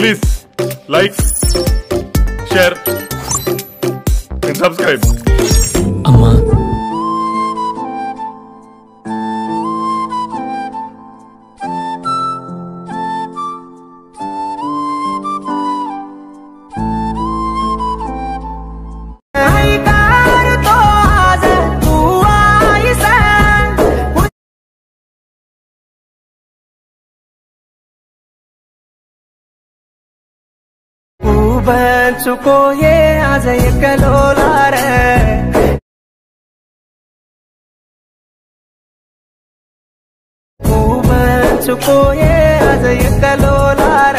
Please like share and subscribe అమ్మా भुकोए आज कलोलार चुकोए आज कलोलार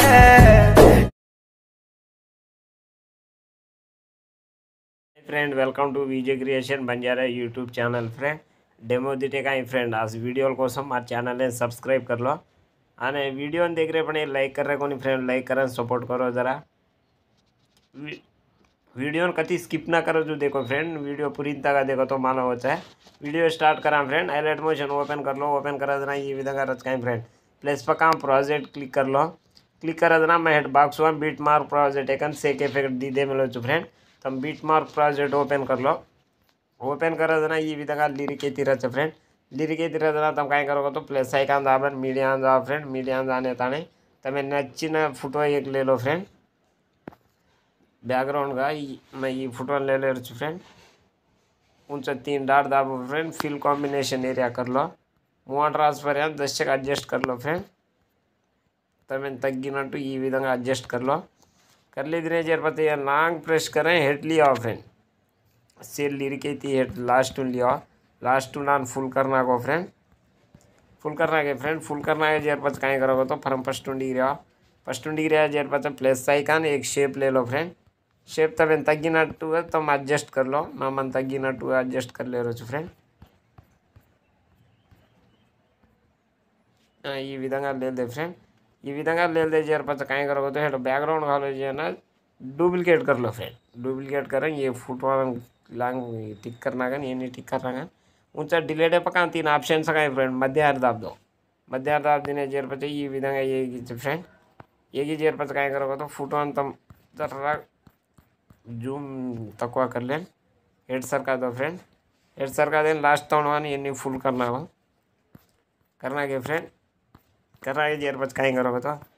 friend welcome to Vijay creation Banjara YouTube channel friend डेमो दिटे का फ्रेंड आज वीडियो कोसम चैनल ने सब्सक्राइब कर लो आने वीडियो देख रहे लाइक कर रहे कोई फ्रेंड लाइक करें सपोर्ट करो जरा वीडियो ने कति स्किप ना करो जो देखो फ्रेंड वीडियो पूरी तक देखो तो मालूम होता है वीडियो स्टार्ट करा फ्रेंड एलेट मोशन ओपन कर लो ओपन करा देना ये विधा रच का फ्रेंड प्लेस पर काम प्रोजेक्ट क्लिक कर लो क्लिक करा देना मैं हेड बॉक्स हुआ बीट मार्क प्रोजेक्ट एक सेक इफेक्ट दीदे मिलो फ्रेंड तुम बीट मार्क प्रोजेक्ट ओपन कर लो ओपन करा देना ये विधा लिरिक तीरच फ्रेंड लिरिक देना तुम तो कहीं करो तो प्लस ऐकान दाबन मीडिया जाओ फ्रेंड मीडिया जाने ताने तमें तो नचिन फुटो एक ले लो फ्रेंड बैकग्राउंड का मैं ये फोटो ले ले లేలేరచ్చు फ्रेंड उन तीन डार दाब फ्रेंड फिल कॉम्बिनेशन एरिया कर लो మూవ ట్రాన్స్పరెన్స్ దశకు అడ్జస్ట్ कर लो फ्रेंड तमें తగ్గినట్టు विधा अडजस्ट कर लो कर लीजिए जरपते या लॉन्ग प्रेस करें हेड लिया फ्रेंड सेल लिरके थी हेड लास्ट टू लिया लास्ट टू नान फुल करना को फ्रेंड फुल करना के फ्रेंड फुल करना है जरपत कहीं करोगे तो from first two degree first two degree जरपत प्लस आइकान एक शेप ले लो फ्रेंड షేప్ తను తగ్గినట్టుగా తమ అడ్జస్ట్ కర్లో మమ్మల్ని తగ్గినట్టుగా అడ్జస్ట్ కర్లేరొచ్చు ఫ్రెండ్ ఈ విధంగా లేదే ఫ్రెండ్ ఈ విధంగా लेते जर पचा काय करो तो हेड डूप्लीकेट कर लो फ्रेंड हाँ, डुप्लीकेट तो करें ये फोटो लॉन्ग टिक करना टिक करना का उनसे पका तीन ऑप्शन का फ्रेंड मध्य अर्ध दो मध्य अर्ध दिन ये विधा ये फ्रेंड ये करो फोटो तो तो जरा జూమ్ తక్కువ కర్లేం ఎడ్ సర్కాదా ఫ్రెండ్ ఎడ్ సర్కాదేం లాస్ట్ తోడవాని ఎన్ని फुल करना हुआ करना के फ्रेंड करना है यार बच कहीं करो बताओ तो।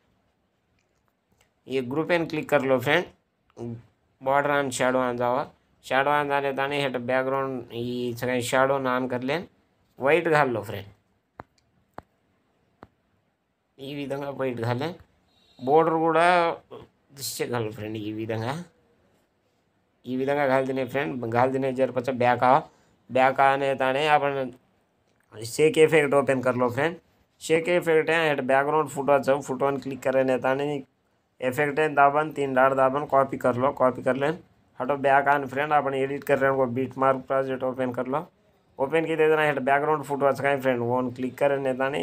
ये ग्रुप एंड क्लिक कर लो friend border on shadow on जावा शेडो ऑन झाले ताने हेट बॅकग्राऊंड ही शेडो వైట్ घालो फ्रेंड ఈ విధంగా వైట్ घाले బోర్డర్ కూడా దిశ घालो ఫ్రెండ్ ఈ విధంగా ఈ విధంగా కాలిదినాయి ఫ్రెండ్ కాలిదినాయి बैक బ్యాకా బ్యాకా शेक एफेक्ट అప్పుడు कर लो फ्रेंड షేక్ ఎఫెక్ట్ हेट बैकग्राउंड फोटो अच्छा फोटो क्लिक करे ने इफेक्ट है दाबन तीन डाट दाबन कॉपी कर लो कॉपी कर लेन हटो बैक आने फ्रेंड अपन एडिट कर रहे हैं बीट मार्क प्रोजेक्ट ओपन कर लो ओपन की देना हेट बैकग्राउंड फोटो अच्छा है फ्रेंड वो क्लिक कर नेता ने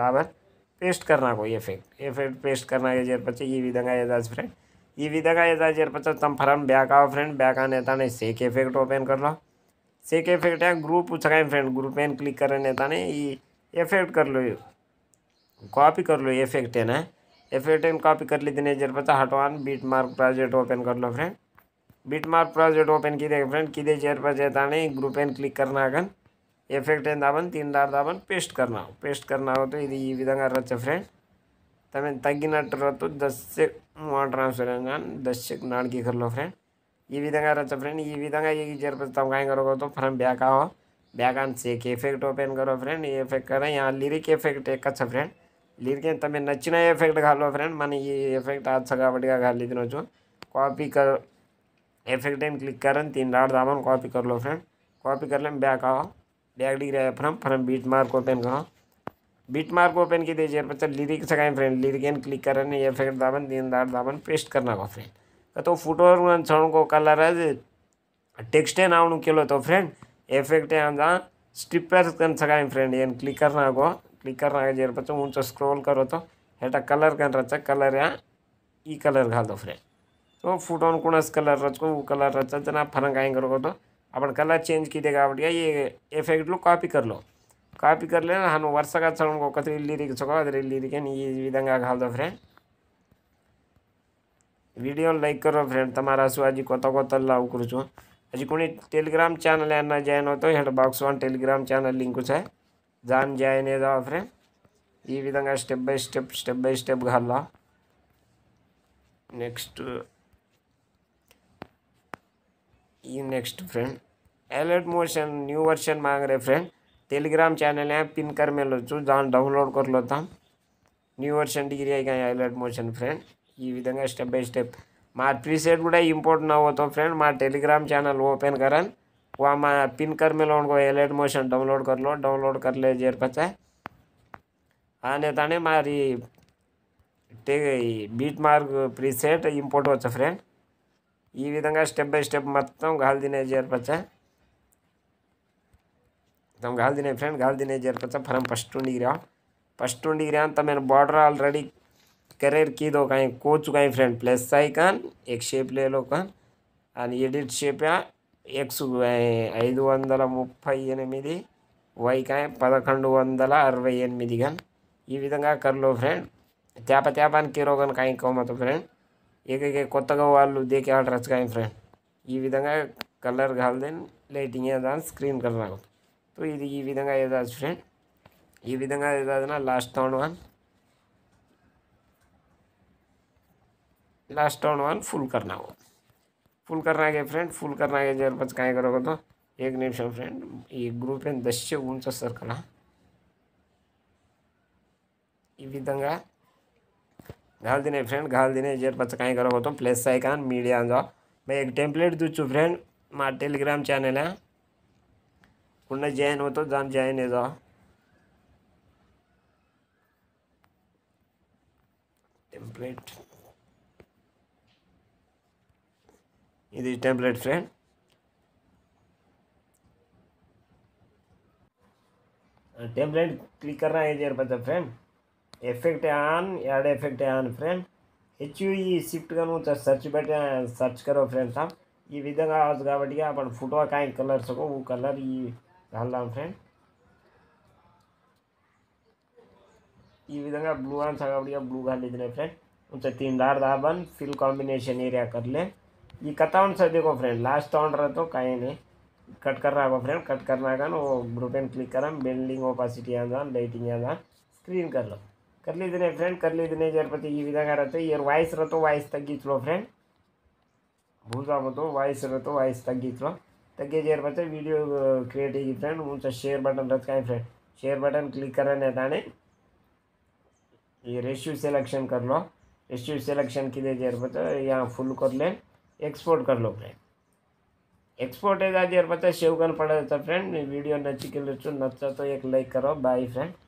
दाबन पेस्ट करना कोई इफेक्ट इफेक्ट पेस्ट करना है जर पचे ये विधा फ्रेंड ఈ విధంగా ఏదైనా జరపచ్చు తమ ఫరం బ్యాక్ ఆవ ఫ్రెండ్ బ్యాక్ ఆన్ ఎత్తానే సేక్ ఎఫెక్ట్ ఓపెన్ करला सेक एफेक्ट है ग्रुप उचकाए फ्रेंड ग्रुप में क्लिक करें ने ये एफेक्ट कर लो कॉपी कर लो एफेक्ट है ना एफेक्ट एन कॉपी कर ली देने जर पता हटवान बीट मार्क प्रोजेक्ट ओपन कर लो friend beat mark project open की फ्रेंड की दे चेयर पर ग्रुप एन क्लिक करना अगन एफेक्ट एन दाबन तीन दार दाबन पेस्ट करना पेस्ट करना हो तो ये विधा रच फ्रेंड तगन दश मोटर आफ्सर दश ना की कलो फ्रेंड विधा रहा फ्रेंड तम का फ्रम बैक आव बैक आफेक्ट ओपेन करो फ्रेंड एफेक्ट करें लिरी एफेक्ट एक्स फ्रेंड लिरी तमें नचना एफेक्ट कलो फ्रेंड मन एफेक्ट आबादी का तीन कापी कर एफेक्ट क्लीक करें तीन दाड़ा कापी कर लो फ्रेंड कापी कर लैक आव back degree from from beat mark open करो बीट मार्क ओपन की दीजिए बच्चा लिरिक सकें फ्रेंड लिरिकन क्लिक करन या फिर दाबन तीन दार दाबन पेस्ट करना को फ्रेंड का तो, तो फुटवर छोड़ को कलर टेक्स्ट नावण केलो तो फ्रेंड एफेक्ट आंदा स्टिपर कर सका फ्रेंड एन क्लिक करना को क्लिक करना जेर बच्चा ऊंचो स्क्रॉल करो तो हेटा कलर कर रचा कलर या ई कलर घाल दो फ्रेंड तो फुटोन कुणस कलर रचको वो कलर रचा जना फरक आएंगे तो अपन कलर चेंज की देगा ये इफेक्ट लो कॉपी कर लो कापी कर ना वरस इको अद्वे लीरी आगो फ्रेंड वीडियो लाइक करो फ्रेंड तमारा सुजी कोता कोता लाव करूचो को टेलीग्राम चैनल एना जॉइन होता तो head box one Telegram channel link है दिन जॉन फ्रेंड यह step by step step by step next next friend Alight Motion new version मांग रे friend Telegram channel app pin कर मेल दाँ डोड कर लाँ न्यू वर्षन डिग्री आई हईलैट मोशन फ्रेंड यह स्टेप बै स्टेप प्री सैट इंपोर्टेंट आवत फ्रेंड मैं टेलीग्राम चैनल ओपन कर वो मैं पिन कर मेल हईलैट मोशन डोनोड कर लो डोड तो, कर ले जेरपते आने ते मारी बीट मार्ग प्री सैट इंपोर्ट फ्रेंड यह विधा स्टेप बै स्टेप मतलब गाल दिन जेरपचा ನಾವು ಗಾಲ್ದಿನೇ ಫ್ರೆಂಡ್ ಗಾಲ್ದಿನೇ ಜರ್ ಪಚ್ಚ from first two degree first two degree ಅಂತ ನಾನು ಬಾರ್ಡರ್ ಆಲ್ರೆಡಿ ಕೆರೆರ್ ಕೀ ದೊ ಕೈ ಕೋಚುಗೈ ಫ್ರೆಂಡ್ ಪ್ಲೇಸ್ ಸೈಕನ್ ಏಕ್ ಶೇಪ್ ಲೇ ಲೊಕನ್ ಆನ್ ಎಡಿಟ್ ಶೇಪ್ ಆ ಎಕ್ಸ್ ಯ 538 ವೈ ಕೈ 1168 ಗನ್ ಈ ವಿಧಂಗಾ ಕರ್ಲೋ ಫ್ರೆಂಡ್ ಕ್ಯಾಪ ಕ್ಯಾಪನ್ ಕಿರೋಗನ್ ಕೈ ಕಮತ ಫ್ರೆಂಡ್ ಏಕಿಗೆ ಕೊತ್ತಗವಾಲು ದೇಕ ಆಡ್ರೆಸ್ ಕೈ ಫ್ರೆಂಡ್ ಈ ವಿಧಂಗಾ ಕಲರ್ ಗಾಲ್ದಿನೇ ಲೈಟಿಂಗ್ ಆನ್ ಸ್ಕ್ರೀನ್ ಕರರಾಗೋ సో ఇది ఈ విధంగా ఎదగాలి స్టూడెంట్ ఈ लास्ट राउंड वन फुल करना हो फुल करना है फ्रेंड फुल करना है जब पच काय करोगे तो एक निम्स फ्रेंड ये ग्रुप है दशे उंच सर्कल हा ఈ విధంగా घाल देने फ्रेंड घाल देने जर पच काय करोगे तो प्लस आयकान मीडिया जो मैं एक टेम्पलेट दूचू फ्रेंड మా चैनल है खुन्ना जैन हो तो जान जैन एजा टेम्पलेट इधर टेम्पलेट फ्रेंड टेम्पलेट क्लिक करना है जर पता फ्रेंड एफेक्ट आन याद एफेक्ट आन फ्रेंड हेच शिफ्ट का तो सर्च बट सर्च करो फ्रेंड हम यह विधा का बटी अपन फोटो का कलर सको वो कलर ये హలన్ ఫ్రెండ్ ఈ విదంగా బ్లూ ఆన్ సగపడియా బ్లూ గా లెదనే ఫ్రెండ్ ఉంటే 3ダーダー బన్ ఫిల్ కాంబినేషన్ ఏరియా కర్లే ఈ కటౌన్ సదికో ఫ్రెండ్ లాస్ట్ సౌండ్ రతో కైని కట్ కర్రాబ ఫ్రెండ్ కట్ కర్నాగాను బ్రోటన్ క్లిక్ కరమ్ బిల్డింగ్ ఆపసిటీ ఆగాన్ లైటింగ్ ఆగాన్ స్క్రీన్ కర్ల కర్లీదనే ఫ్రెండ్ కర్లీదనే జర్పతి ఈ విదంగా రతే ఇయర్ వాయిస్ రతో వాయిస్ తగ్గించులో ఫ్రెండ్ హోజాబదో వాయిస్ రతో వాయిస్ తగ్గించులో तक पे वीडियो क्रिएट फ्रेंड उनसे शेयर बटन रखा फ्रेंड शेयर बटन क्लिक कर ये रेश्यू सिलेक्शन कर लो रेस्यू सिलेक्शन के लिए जर पता यहाँ फुल कर ले एक्सपोर्ट कर लो फ्रेंड एक्सपोर्ट है जर पता शेव कर पड़ा फ्रेंड वीडियो नचिकल नचा तो एक लाइक करो बाय फ्रेंड